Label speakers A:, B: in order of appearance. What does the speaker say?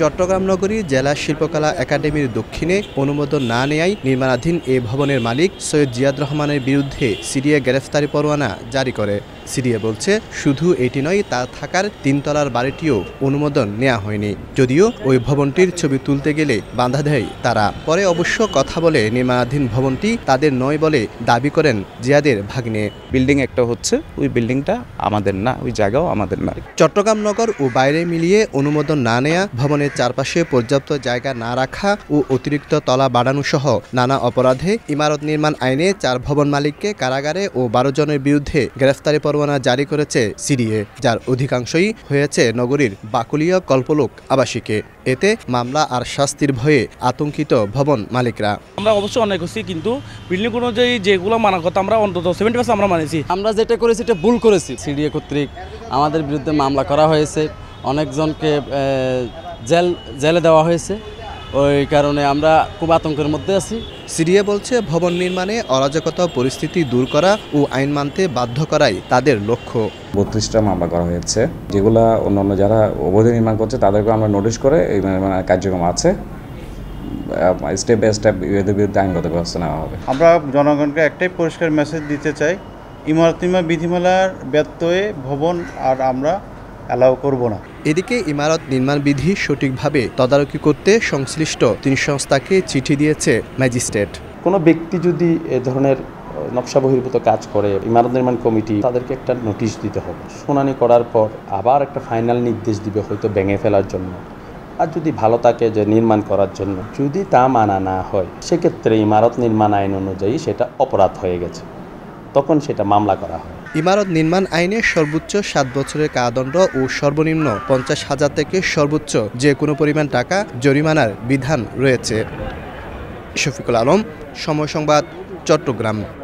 A: চট্টগ্রাম নগরী জেলা শিল্পকলা একাডেমির দক্ষিণে অনুমোদন না নেয়ায় নির্মাণাধীন এ ভবনের মালিক সৈয়দ জিয়াদ রহমানের বিরুদ্ধে সিডিএ গ্রেফতারি পরোয়ানা জারি করে সিডিএ বলছে শুধু এটি নয় তা থাকার তিনতলার বাড়িটিও অনুমোদন নেওয়া হয়নি যদিও ওই ভবনটির ছবি তুলতে গেলে বাঁধা দেয় তারা পরে অবশ্য কথা বলে নির্মাণাধীন ভবনটি তাদের নয় বলে দাবি করেন জিয়াদের
B: ভাগ্নে বিল্ডিং একটা হচ্ছে ওই বিল্ডিংটা আমাদের না ওই জায়গাও আমাদের না
A: চট্টগ্রাম নগর ও বাইরে মিলিয়ে অনুমোদন না নেয়া ভবনের চারপাশে পর্যাপ্ত জায়গা না রাখা ও অতিরিক্ত তলা বাড়ানো সহ নানা অপরাধে ইমারত নির্মাণ আইনে চার ভবন মালিককে কারাগারে ও বারো জনের বিরুদ্ধে গ্রেফতারি পর্ব পরোয়ানা জারি করেছে সিডিএ যার অধিকাংশই হয়েছে নগরীর বাকুলিয়া কল্পলোক আবাসিকে এতে মামলা আর শাস্তির ভয়ে আতঙ্কিত ভবন মালিকরা
C: আমরা অবশ্যই অনেক হচ্ছি কিন্তু বিল্ডিং অনুযায়ী যেগুলো মানা কথা আমরা অন্তত সেভেন্টি পার্সেন্ট আমরা মানেছি আমরা যেটা করেছি এটা ভুল করেছি সিডিএ কর্তৃক আমাদের বিরুদ্ধে মামলা করা
A: হয়েছে অনেকজনকে জেল জেলে দেওয়া হয়েছে ওই কারণে আমরা খুব আতঙ্কের মধ্যে আছি সিরিয়া বলছে ভবন নির্মাণে অরাজকতা পরিস্থিতি দূর
B: করা ও আইন মানতে বাধ্য করাই তাদের লক্ষ্য বত্রিশটা মামলা করা হয়েছে যেগুলা অন্যান্য যারা অবৈধ নির্মাণ করছে তাদেরকে আমরা নোটিশ করে এই মানে মানে কার্যক্রম আছে স্টেপ বাই স্টেপ এদের বিরুদ্ধে আইনগত ব্যবস্থা নেওয়া হবে
A: আমরা জনগণকে একটাই পরিষ্কার মেসেজ দিতে চাই ইমারতিমা বিধিমালার ব্যত্যয়ে ভবন আর আমরা অ্যালাউ করব না এদিকে ইমারত নির্মাণ বিধি সঠিকভাবে তদারকি করতে সংশ্লিষ্ট তিন
C: সংস্থাকে চিঠি দিয়েছে ম্যাজিস্ট্রেট কোনো ব্যক্তি যদি এ ধরনের নকশা বহির্ভূত কাজ করে ইমারত নির্মাণ কমিটি তাদেরকে একটা নোটিশ দিতে হবে শুনানি করার পর আবার একটা ফাইনাল নির্দেশ দিবে হয়তো ভেঙে ফেলার জন্য আর যদি ভালো থাকে যে নির্মাণ করার জন্য যদি তা মানা না হয় সেক্ষেত্রে ইমারত নির্মাণ আইন অনুযায়ী সেটা অপরাধ হয়ে গেছে তখন সেটা মামলা করা হয়
A: ইমারত নির্মাণ আইনে সর্বোচ্চ সাত বছরের কারাদণ্ড ও সর্বনিম্ন পঞ্চাশ হাজার থেকে সর্বোচ্চ যে কোনো পরিমাণ টাকা জরিমানার বিধান রয়েছে শফিকুল আলম সময় সংবাদ চট্টগ্রাম